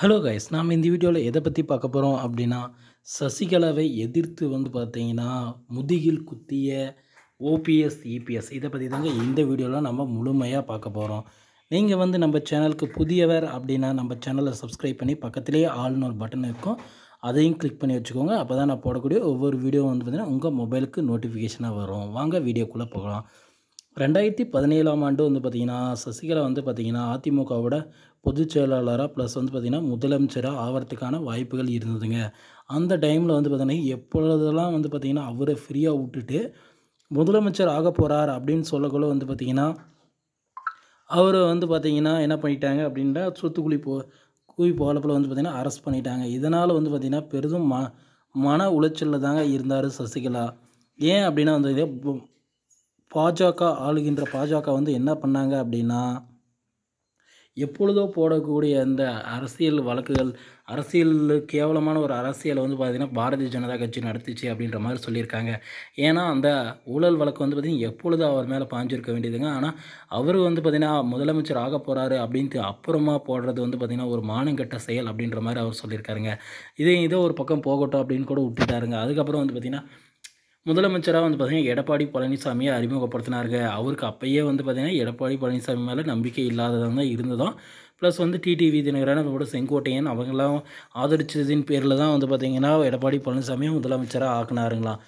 hello guys நாம் இந்த வீடியோவில் எதை பற்றி பார்க்க போகிறோம் அப்படின்னா சசிகலாவை எதிர்த்து வந்து பார்த்தீங்கன்னா முதுகில் குத்திய ஓபிஎஸ் இபிஎஸ் இதை பற்றி தாங்க இந்த வீடியோவில் நம்ம முழுமையாக பார்க்க போகிறோம் நீங்கள் வந்து நம்ம சேனலுக்கு புதியவர் அப்படின்னா நம்ம சேனலை சப்ஸ்கிரைப் பண்ணி பக்கத்துலேயே ஆள்னு ஒரு பட்டன் இருக்கும் அதையும் கிளிக் பண்ணி வச்சுக்கோங்க அப்போ தான் நான் போடக்கூடிய ஒவ்வொரு வீடியோ வந்து பார்த்திங்கன்னா உங்கள் மொபைலுக்கு நோட்டிஃபிகேஷனாக வரும் வாங்க வீடியோக்குள்ளே போகலாம் ரெண்டாயிரத்தி பதினேழாம் ஆண்டு வந்து பார்த்திங்கன்னா சசிகலா வந்து பார்த்திங்கன்னா அதிமுகவோட பொதுச் செயலாளராக ப்ளஸ் வந்து பார்த்திங்கன்னா முதலமைச்சராக ஆகிறதுக்கான வாய்ப்புகள் இருந்ததுங்க அந்த டைமில் வந்து பார்த்திங்கன்னா எப்பொழுதெல்லாம் வந்து பார்த்திங்கன்னா அவரை ஃப்ரீயாக விட்டுட்டு முதலமைச்சர் ஆக போகிறார் அப்படின்னு சொல்லக்குள்ள வந்து பார்த்திங்கன்னா அவரை வந்து பார்த்திங்கன்னா என்ன பண்ணிட்டாங்க அப்படின்ற சொத்துக்குழி போ குழி போகிறப்பில் வந்து பார்த்திங்கன்னா அரெஸ்ட் பண்ணிட்டாங்க இதனால் வந்து பார்த்திங்கன்னா பெரிதும் ம மன உளைச்சலில் தாங்க இருந்தார் சசிகலா ஏன் அப்படின்னா வந்து பாஜக ஆளுகின்ற பாஜக வந்து என்ன பண்ணாங்க அப்படின்னா எப்பொழுதோ போடக்கூடிய அந்த அரசியல் வழக்குகள் அரசியல் கேவலமான ஒரு அரசியலை வந்து பார்த்திங்கன்னா பாரதிய ஜனதா கட்சி நடத்திச்சு அப்படின்ற மாதிரி சொல்லியிருக்காங்க ஏன்னா அந்த ஊழல் வழக்கு வந்து பார்த்திங்கன்னா எப்பொழுதும் அவர் மேலே பாஞ்சிருக்க வேண்டியதுங்க ஆனால் அவர் வந்து பார்த்திங்கன்னா முதலமைச்சர் ஆக போகிறாரு அப்படின்ட்டு அப்புறமா போடுறது வந்து பார்த்திங்கன்னா ஒரு மானங்கட்ட செயல் அப்படின்ற மாதிரி அவர் சொல்லியிருக்காருங்க இதே இதோ ஒரு பக்கம் போகட்டும் அப்படின்னு கூட விட்டுட்டாருங்க அதுக்கப்புறம் வந்து பார்த்திங்கன்னா முதலமைச்சராக வந்து பார்த்தீங்கன்னா எடப்பாடி பழனிசாமியை அறிமுகப்படுத்தினாருங்க அவருக்கு அப்பயே வந்து பார்த்திங்கன்னா எடப்பாடி பழனிசாமி மேலே நம்பிக்கை இல்லாததாக தான் இருந்ததும் ப்ளஸ் வந்து டிடிவி தினகரன் அதோட செங்கோட்டையன் அவங்களாம் ஆதரிச்சதின் பேரில் தான் வந்து பார்த்திங்கன்னா எடப்பாடி பழனிசாமியும் முதலமைச்சராக ஆக்குனாருங்களாம்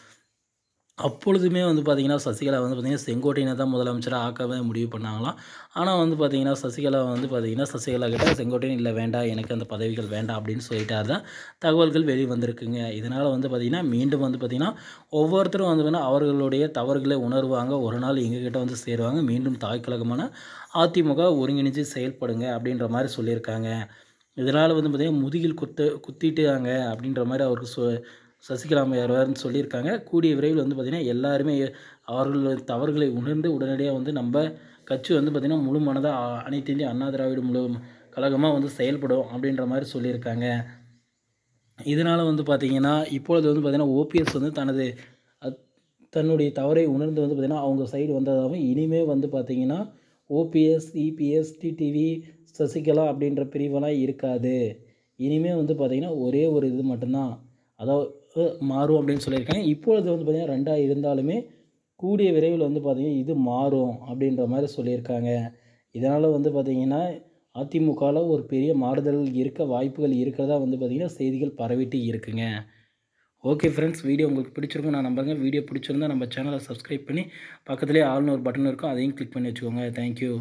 அப்பொழுதுமே வந்து பார்த்திங்கன்னா சசிகலா வந்து பார்த்திங்கன்னா செங்கோட்டையனை தான் முதலமைச்சராக ஆக்கவே முடிவு பண்ணாங்களாம் ஆனால் வந்து பார்த்திங்கன்னா சசிகலா வந்து பார்த்திங்கன்னா சசிகலா கிட்டே செங்கோட்டையன் இல்லை வேண்டாம் எனக்கு அந்த பதவிகள் வேண்டாம் அப்படின்னு சொல்லிட்டா தான் தகவல்கள் வெளி வந்திருக்குங்க இதனால் வந்து பார்த்திங்கன்னா மீண்டும் வந்து பார்த்திங்கன்னா ஒவ்வொருத்தரும் வந்து பார்த்திங்கன்னா அவர்களுடைய தவறுகளை உணர்வாங்க ஒரு நாள் எங்ககிட்ட வந்து சேருவாங்க மீண்டும் தாய்க்கழகமான அதிமுக ஒருங்கிணைஞ்சு செயல்படுங்க அப்படின்ற மாதிரி சொல்லியிருக்காங்க இதனால் வந்து பார்த்திங்கன்னா முதுகில் குத்து குத்திட்டாங்க அப்படின்ற மாதிரி அவருக்கு சொ சசிகலா அம்மையார் வேறுன்னு சொல்லியிருக்காங்க கூடிய விரைவில் வந்து பார்த்திங்கன்னா எல்லாருமே அவர்கள் தவறுகளை உணர்ந்து உடனடியாக வந்து நம்ம கட்சி வந்து பார்த்திங்கன்னா முழு மனதாக அனைத்து இந்திய அண்ணா திராவிட முழு கழகமாக வந்து செயல்படும் அப்படின்ற மாதிரி சொல்லியிருக்காங்க இதனால் வந்து பார்த்திங்கன்னா இப்பொழுது வந்து பார்த்திங்கன்னா ஓபிஎஸ் வந்து தனது தன்னுடைய தவறை உணர்ந்து வந்து பார்த்திங்கன்னா அவங்க சைடு வந்ததாகவும் இனிமேல் வந்து பார்த்திங்கன்னா ஓபிஎஸ் இபிஎஸ் டிடிவி சசிகலா அப்படின்ற பிரிவெல்லாம் இருக்காது இனிமேல் வந்து பார்த்திங்கன்னா ஒரே ஒரு இது மட்டும்தான் அதாவது மாறும் அப்படின்னு சொல்லியிருக்காங்க இப்பொழுது வந்து பார்த்திங்கன்னா ரெண்டாக இருந்தாலுமே கூடிய விரைவில் வந்து பார்த்திங்கன்னா இது மாறும் அப்படின்ற மாதிரி சொல்லியிருக்காங்க இதனால் வந்து பார்த்திங்கன்னா அதிமுகவில் ஒரு பெரிய மாறுதல் இருக்க வாய்ப்புகள் இருக்கிறதா வந்து பார்த்திங்கன்னா செய்திகள் பரவிட்டு இருக்குங்க ஓகே ஃப்ரெண்ட்ஸ் வீடியோ உங்களுக்கு பிடிச்சிருக்கும் நான் நம்புறேங்க வீடியோ பிடிச்சிருந்தா நம்ம சேனலை சப்ஸ்கிரைப் பண்ணி பக்கத்துலேயே ஆள்னு ஒரு பட்டன் இருக்கும் அதையும் கிளிக் பண்ணி வச்சுக்கோங்க தேங்க்யூ